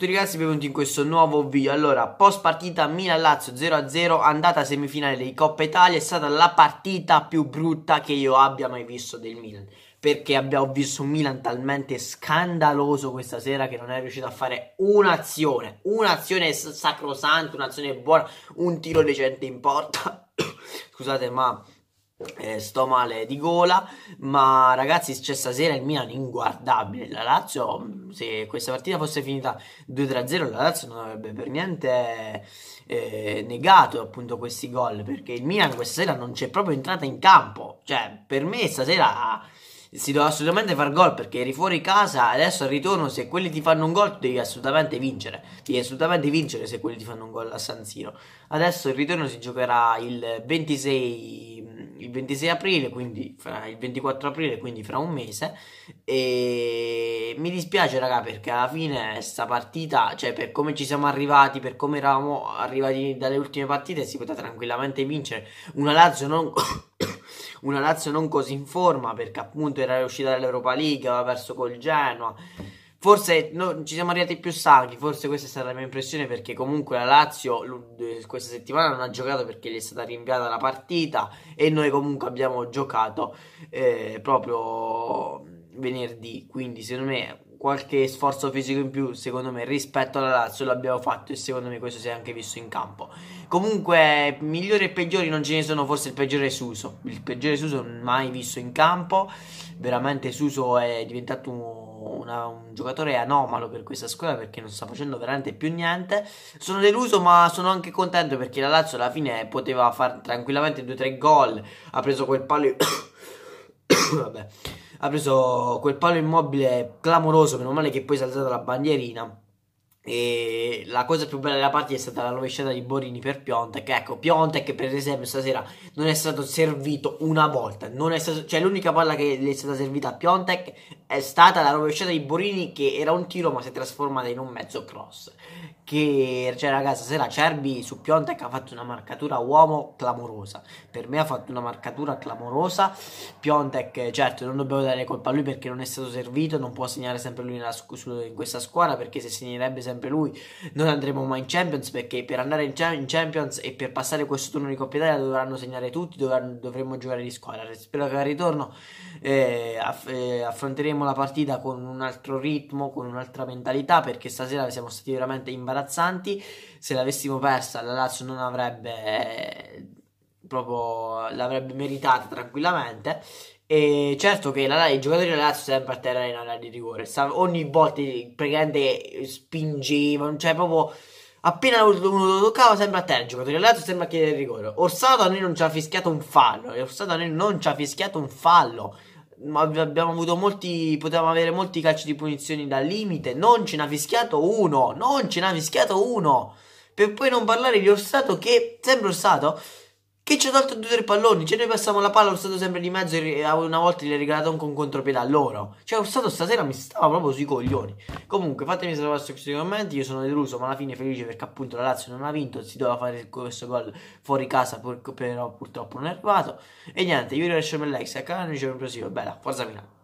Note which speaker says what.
Speaker 1: Tutti ragazzi benvenuti in questo nuovo video Allora, post partita Milan-Lazio 0-0 Andata semifinale di Coppa Italia È stata la partita più brutta che io abbia mai visto del Milan Perché abbiamo visto un Milan talmente scandaloso questa sera Che non è riuscito a fare un'azione Un'azione sacrosanta, un'azione buona Un tiro decente in porta Scusate ma eh, sto male di gola, ma ragazzi, c'è stasera il Milan inguardabile. La Lazio, mm, se questa partita fosse finita 2-0, la Lazio non avrebbe per niente eh, negato appunto questi gol perché il Milan questa sera non c'è proprio entrata in campo. Cioè, per me stasera si doveva assolutamente far gol perché eri fuori casa. Adesso al ritorno, se quelli ti fanno un gol, devi assolutamente vincere. Devi assolutamente vincere se quelli ti fanno un gol a San Siro. Adesso il ritorno si giocherà il 26 il 26 aprile, quindi fra il 24 aprile, quindi fra un mese. E mi dispiace, raga, perché alla fine sta partita, cioè per come ci siamo arrivati, per come eravamo arrivati dalle ultime partite, si poteva tranquillamente vincere. Una Lazio non... una Lazio non così in forma perché appunto era uscita dall'Europa League, aveva perso col Genoa Forse no, ci siamo arrivati più stanchi, forse questa è stata la mia impressione perché comunque la Lazio eh, questa settimana non ha giocato perché gli è stata rinviata la partita e noi comunque abbiamo giocato eh, proprio venerdì, quindi secondo me qualche sforzo fisico in più secondo me rispetto alla Lazio l'abbiamo fatto e secondo me questo si è anche visto in campo. Comunque migliori e peggiori non ce ne sono, forse il peggiore è Suso, il peggiore Suso mai visto in campo, veramente Suso è diventato un una, un giocatore anomalo per questa squadra perché non sta facendo veramente più niente. Sono deluso, ma sono anche contento perché la Lazio alla fine poteva fare tranquillamente 2-3 gol. Ha preso quel palo. Vabbè. Ha preso quel palo immobile clamoroso. Meno male che poi si è alzata la bandierina. E la cosa più bella della partita è stata la rovesciata di Borini per Piontek. Ecco, Piontek, per esempio, stasera non è stato servito una volta. Stato, cioè, l'unica palla che gli è stata servita a Piontek è stata la rovesciata di Borini, che era un tiro, ma si è trasformata in un mezzo cross. Che, cioè, ragazzi, stasera Cerbi su Piontek ha fatto una marcatura uomo clamorosa. Per me ha fatto una marcatura clamorosa. Piontek, certo, non dobbiamo dare colpa a lui perché non è stato servito. Non può segnare sempre lui nella, su, in questa squadra perché se segnerebbe sempre sempre lui, non andremo mai in Champions perché per andare in, in Champions e per passare questo turno di Coppa Italia dovranno segnare tutti, dovranno, dovremo giocare di squadra. Spero che al ritorno eh, aff- eh, affronteremo la partita con un altro ritmo, con un'altra mentalità perché stasera siamo stati veramente imbarazzanti. Se l'avessimo persa la Lazio non avrebbe... Eh, proprio l'avrebbe meritata tranquillamente e certo che la, i giocatori della Lazio sempre a terra in area di rigore, ogni volta praticamente spingevano, cioè proprio appena uno lo toccava sempre a terra, il giocatore della Lazio sembra chiedere il rigore. Orsato a noi non ci ha fischiato un fallo, Orsato a noi non ci ha fischiato un fallo, ma abbiamo avuto molti, potevamo avere molti calci di punizioni dal limite, non ce n'ha fischiato uno, non ce n'ha fischiato uno, per poi non parlare di Orsato che, sempre Orsato che ci ha tolto due o tre palloni. Cioè, noi passavamo la palla, lo stato sempre di mezzo. E una volta gli ha regalato anche un contropiede a loro. Cioè, lo stato stasera mi stava proprio sui coglioni. Comunque, fatemi sapere questi commenti. Io sono deluso, ma alla fine felice perché appunto la Lazio non ha vinto. Si doveva fare questo gol fuori casa, però purtroppo non è arrivato. E niente, io rilascio il mio like. Se a canale, ci vediamo in prossimo. Bella, forza Milano.